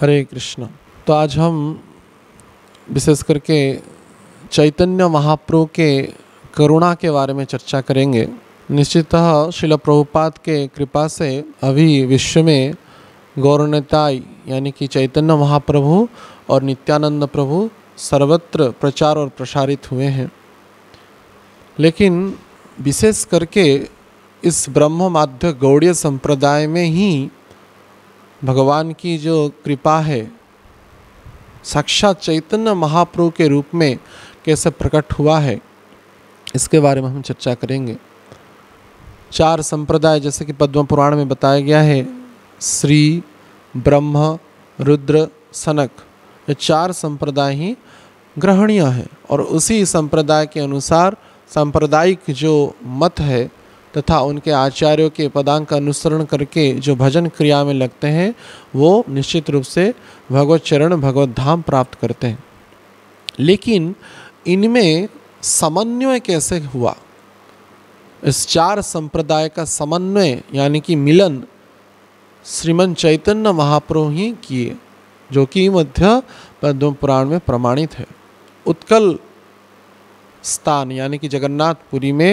हरे कृष्ण तो आज हम विशेष करके चैतन्य महाप्रभु के करुणा के बारे में चर्चा करेंगे निश्चितः शिल प्रभुपाद के कृपा से अभी विश्व में गौरताई यानी कि चैतन्य महाप्रभु और नित्यानंद प्रभु सर्वत्र प्रचार और प्रसारित हुए हैं लेकिन विशेष करके इस ब्रह्म माध्य गौड़ीय संप्रदाय में ही भगवान की जो कृपा है साक्षात चैतन्य महाप्रभु के रूप में कैसे प्रकट हुआ है इसके बारे में हम चर्चा करेंगे चार संप्रदाय जैसे कि पद्म पुराण में बताया गया है श्री ब्रह्म रुद्र सनक ये चार संप्रदाय ही ग्रहणीय है और उसी संप्रदाय के अनुसार सांप्रदायिक जो मत है तथा उनके आचार्यों के पदांग का अनुसरण करके जो भजन क्रिया में लगते हैं वो निश्चित रूप से भगवत चरण भगवत धाम प्राप्त करते हैं लेकिन इनमें समन्वय कैसे हुआ इस चार संप्रदाय का समन्वय यानी कि मिलन श्रीमन चैतन्य महाप्रभु ही किए जो कि मध्य पद्म पुराण में प्रमाणित है उत्कल स्थान यानी कि जगन्नाथपुरी में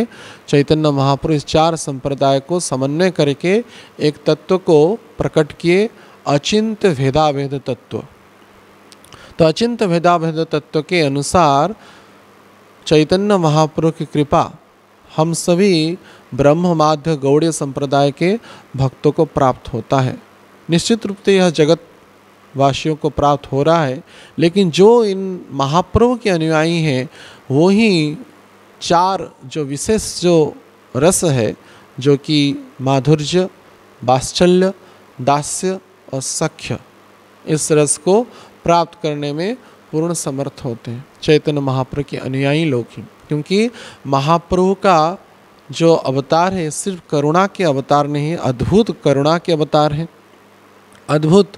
चैतन्य महापुरुष चार संप्रदाय को समन्वय करके एक तत्व को प्रकट किए अचिंत भेदाभेद तत्व तो अचिंत भेदाभेद तत्व के अनुसार चैतन्य महापुरुष की कृपा हम सभी ब्रह्म माध्य गौड़ीय संप्रदाय के भक्तों को प्राप्त होता है निश्चित रूप से यह जगत वासियों को प्राप्त हो रहा है लेकिन जो इन महाप्रभु के अनुयायी हैं वही चार जो विशेष जो रस है जो कि माधुर्य बाश्चल्य दास्य और सख्य इस रस को प्राप्त करने में पूर्ण समर्थ होते हैं चैतन्य महाप्रभु के अनुयायी लोग ही क्योंकि महाप्रभु का जो अवतार है सिर्फ करुणा के अवतार नहीं अद्भुत करुणा के अवतार हैं अद्भुत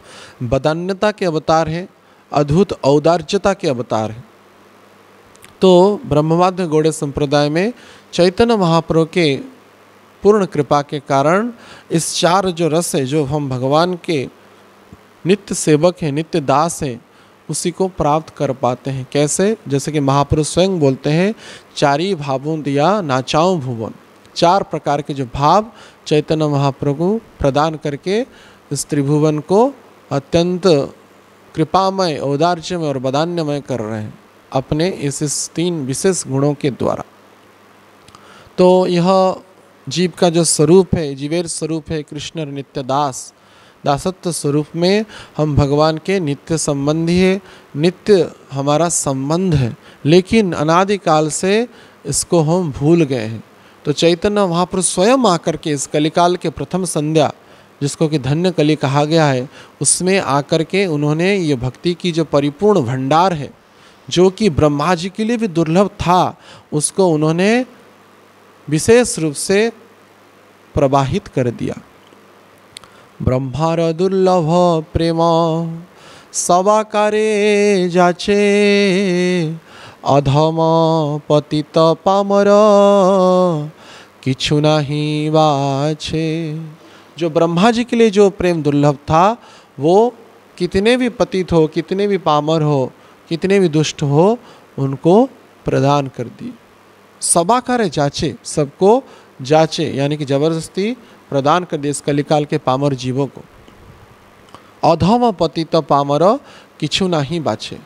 बदान्यता के अवतार हैं अद्भुत औदार्यता के अवतार हैं तो ब्रह्मवाद गौड़े संप्रदाय में चैतन्य महाप्रभु के पूर्ण कृपा के कारण इस चार जो रस है जो हम भगवान के नित्य सेवक हैं नित्य दास हैं उसी को प्राप्त कर पाते हैं कैसे जैसे कि महापुरुष स्वयं बोलते हैं चारी भावों दिया नाचाओं भुवन चार प्रकार के जो भाव चैतन्य महाप्रभु प्रदान करके इस त्रिभुवन को अत्यंत कृपामय औदार्यमय और बदान्यमय कर रहे हैं अपने इस तीन विशेष गुणों के द्वारा तो यह जीव का जो स्वरूप है जीवेर स्वरूप है कृष्ण नित्य दास दासत्व स्वरूप में हम भगवान के नित्य संबंधी है नित्य हमारा संबंध है लेकिन अनादिकाल से इसको हम भूल गए हैं तो चैतन्य वहाँ पर स्वयं आकर के इस कलिकाल के प्रथम संध्या जिसको कि धन्य कली कहा गया है उसमें आकर के उन्होंने ये भक्ति की जो परिपूर्ण भंडार है जो कि ब्रह्मा जी के लिए भी दुर्लभ था उसको उन्होंने विशेष रूप से प्रवाहित कर दिया र दुर्लभ प्रेम सवाकारे जाचे अधम पतित पामर किछु नहीं वाचे जो ब्रह्मा जी के लिए जो प्रेम दुर्लभ था वो कितने भी पतित हो कितने भी पामर हो कितने भी दुष्ट हो उनको प्रदान कर दी सबा करे जाचे सबको जाचे यानी कि जबरदस्ती प्रदान कर दिए इस कलिकाल के पामर जीवों को अधम पतित पामर ना नहीं बाचे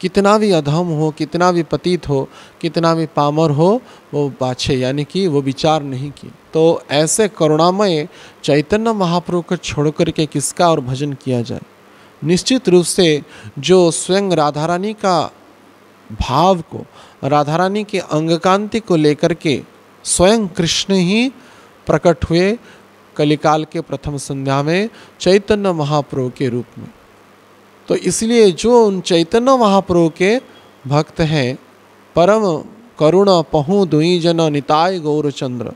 कितना भी अधम हो कितना भी पतित हो कितना भी पामर हो वो बाछे यानी कि वो विचार नहीं किए तो ऐसे करुणामय चैतन्य महाप्रभु को छोड़ करके किसका और भजन किया जाए निश्चित रूप से जो स्वयं राधा रानी का भाव को राधा रानी के अंगकांति को लेकर के स्वयं कृष्ण ही प्रकट हुए कलिकाल के प्रथम संध्या में चैतन्य महाप्रभु के रूप में तो इसलिए जो उन चैतन्य महाप्रभु के भक्त हैं परम करुण पहु दुई जन निताय गौरचंद्र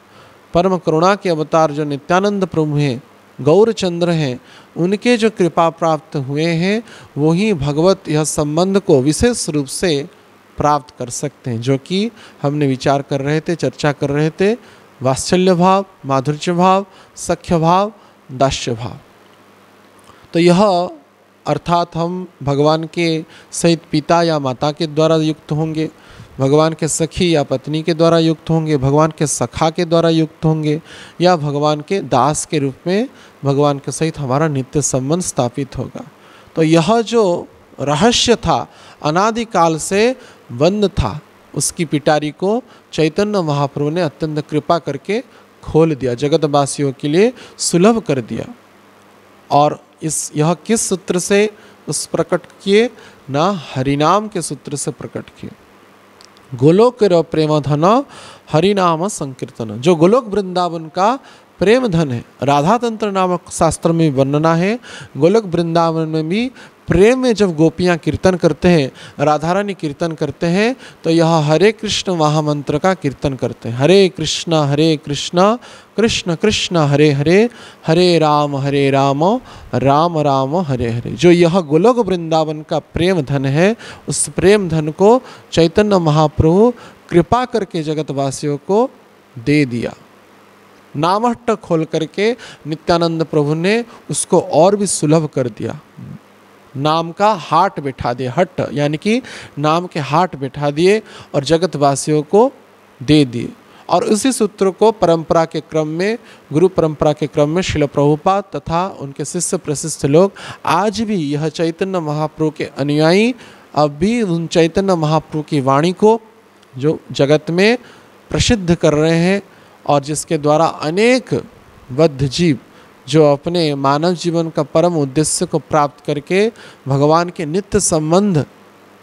परम करुणा के अवतार जो नित्यानंद प्रभु हैं गौरचंद्र हैं उनके जो कृपा प्राप्त हुए हैं वही भगवत यह संबंध को विशेष रूप से प्राप्त कर सकते हैं जो कि हमने विचार कर रहे थे चर्चा कर रहे थे वात्सल्य भाव माधुर्य भाव सख्य भाव दास्य भाव तो यह अर्थात हम भगवान के सहित पिता या माता के द्वारा युक्त होंगे भगवान के सखी या पत्नी के द्वारा युक्त होंगे भगवान के सखा के द्वारा युक्त होंगे या भगवान के दास के रूप में भगवान के सहित हमारा नित्य संबंध स्थापित होगा तो यह जो रहस्य था अनादिकाल से बंद था उसकी पिटारी को चैतन्य महाप्रभु ने अत्यंत कृपा करके खोल दिया जगतवासियों के लिए सुलभ कर दिया और इस यह किस सूत्र से उस प्रकट किए ना हरिनाम के सूत्र से प्रकट किए गोलोक रेमधन हरिनाम संकीर्तन जो गोलोक वृंदावन का प्रेम धन है राधा तंत्र नामक शास्त्र में वर्णना है गोलक वृंदावन में भी प्रेम में जब गोपियाँ कीर्तन करते हैं राधा रानी कीर्तन करते हैं तो यह हरे कृष्ण महामंत्र का कीर्तन करते हैं हरे कृष्ण हरे कृष्ण कृष्ण कृष्ण हरे हरे हरे राम हरे राम राम राम हरे हरे जो यह गोलोक वृंदावन का प्रेम धन है उस प्रेम धन को चैतन्य महाप्रभु कृपा करके जगतवासियों को दे दिया नामहट्ट खोल करके नित्यानंद प्रभु ने उसको और भी सुलभ कर दिया नाम का हाट बैठा दिए हट यानी कि नाम के हाट बैठा दिए और जगतवासियों को दे दिए और उसी सूत्र को परंपरा के क्रम में गुरु परंपरा के क्रम में शिल प्रभुपा तथा उनके शिष्य प्रशिष्ट लोग आज भी यह चैतन्य महाप्रभु के अनुयायी अब भी उन चैतन्य महाप्रभु की वाणी को जो जगत में प्रसिद्ध कर रहे हैं और जिसके द्वारा अनेक बद्ध जीव जो अपने मानव जीवन का परम उद्देश्य को प्राप्त करके भगवान के नित्य संबंध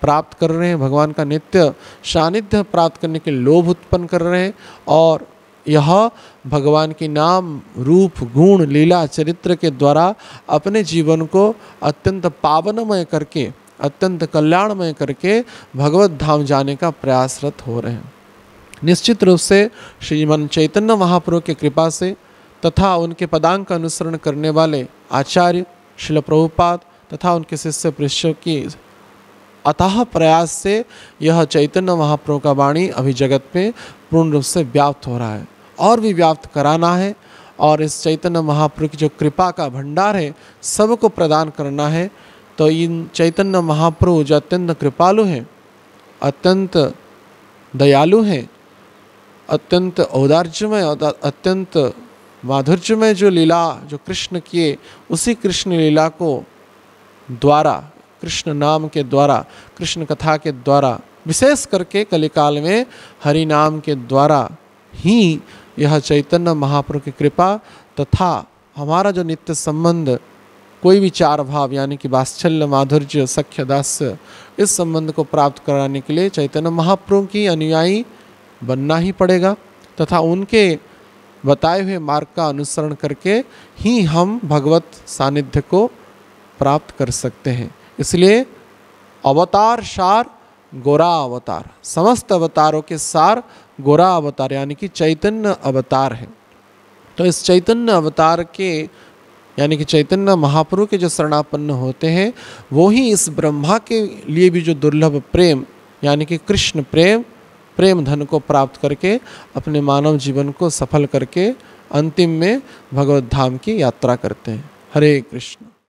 प्राप्त कर रहे हैं भगवान का नित्य सानिध्य प्राप्त करने के लोभ उत्पन्न कर रहे हैं और यह भगवान के नाम रूप गुण लीला चरित्र के द्वारा अपने जीवन को अत्यंत पावनमय करके अत्यंत कल्याणमय करके भगवत धाम जाने का प्रयासरत हो रहे हैं निश्चित रूप से श्रीमन चैतन्य महाप्रभु की कृपा से तथा उनके पदांक का अनुसरण करने वाले आचार्य शिल प्रभुपाद तथा उनके शिष्य पृष्यों की अतः प्रयास से यह चैतन्य महाप्रभु का वाणी अभी जगत में पूर्ण रूप से व्याप्त हो रहा है और भी व्याप्त कराना है और इस चैतन्य महाप्रभु की जो कृपा का भंडार है सबको प्रदान करना है तो इन चैतन्य महाप्रभु जो अत्यंत कृपालु हैं अत्यंत दयालु हैं अत्यंत औदार्यमय अत्यंत माधुर्यमय जो लीला जो कृष्ण किए उसी कृष्ण लीला को द्वारा कृष्ण नाम के द्वारा कृष्ण कथा के द्वारा विशेष करके कलिकाल में हरि नाम के द्वारा ही यह चैतन्य महाप्रभु की कृपा तथा हमारा जो नित्य संबंध कोई भी चार भाव यानी कि वात्सल्य माधुर्य सख्य दास्य इस संबंध को प्राप्त कराने के लिए चैतन्य महाप्रभु की अनुयायी बनना ही पड़ेगा तथा उनके बताए हुए मार्ग का अनुसरण करके ही हम भगवत सानिध्य को प्राप्त कर सकते हैं इसलिए अवतार सार गोरा अवतार समस्त अवतारों के सार गोरा अवतार यानी कि चैतन्य अवतार है तो इस चैतन्य अवतार के यानी कि चैतन्य महाप्रभु के जो शरणापन्न होते हैं वो ही इस ब्रह्मा के लिए भी जो दुर्लभ प्रेम यानी कि कृष्ण प्रेम प्रेम धन को प्राप्त करके अपने मानव जीवन को सफल करके अंतिम में भगवत धाम की यात्रा करते हैं हरे कृष्ण